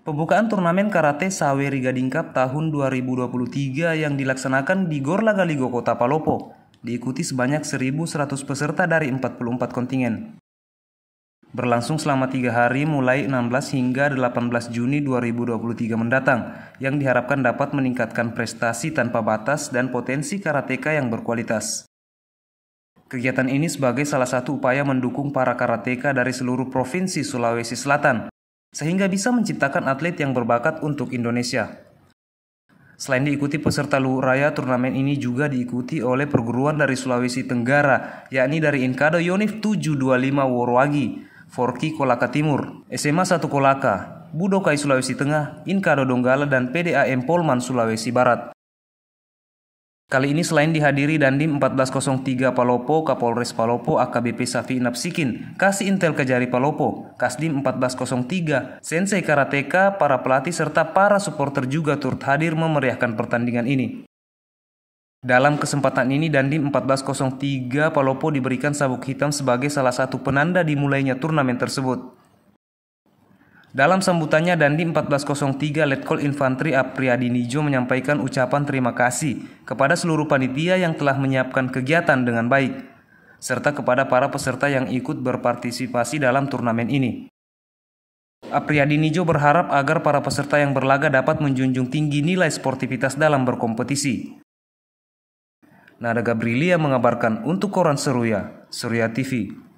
Pembukaan turnamen karate Saweri Gading Cup tahun 2023 yang dilaksanakan di Gorla Galigo Kota Palopo diikuti sebanyak 1.100 peserta dari 44 kontingen. Berlangsung selama tiga hari mulai 16 hingga 18 Juni 2023 mendatang, yang diharapkan dapat meningkatkan prestasi tanpa batas dan potensi karateka yang berkualitas. Kegiatan ini sebagai salah satu upaya mendukung para karateka dari seluruh provinsi Sulawesi Selatan sehingga bisa menciptakan atlet yang berbakat untuk Indonesia. Selain diikuti peserta luar raya, turnamen ini juga diikuti oleh perguruan dari Sulawesi Tenggara, yakni dari Inkado Yonif 725 Worwagi, Forki Kolaka Timur, SMA 1 Kolaka, Budokai Sulawesi Tengah, Inkado Donggala, dan PDAM Polman Sulawesi Barat. Kali ini selain dihadiri Dandim 1403 Palopo, Kapolres Palopo, AKBP Safi Napsikin, Kasih Intel Kejari Palopo, Kasdim 1403, Sensei Karateka, para pelatih serta para supporter juga turut hadir memeriahkan pertandingan ini. Dalam kesempatan ini Dandim 1403 Palopo diberikan sabuk hitam sebagai salah satu penanda dimulainya turnamen tersebut. Dalam sambutannya, Dandi 1403 Letkol Infantri Apriyadi Nijo menyampaikan ucapan terima kasih kepada seluruh panitia yang telah menyiapkan kegiatan dengan baik, serta kepada para peserta yang ikut berpartisipasi dalam turnamen ini. Apriyadi Nijo berharap agar para peserta yang berlaga dapat menjunjung tinggi nilai sportivitas dalam berkompetisi. Nada Gabrielia mengabarkan untuk Koran Seruya, Seruya TV.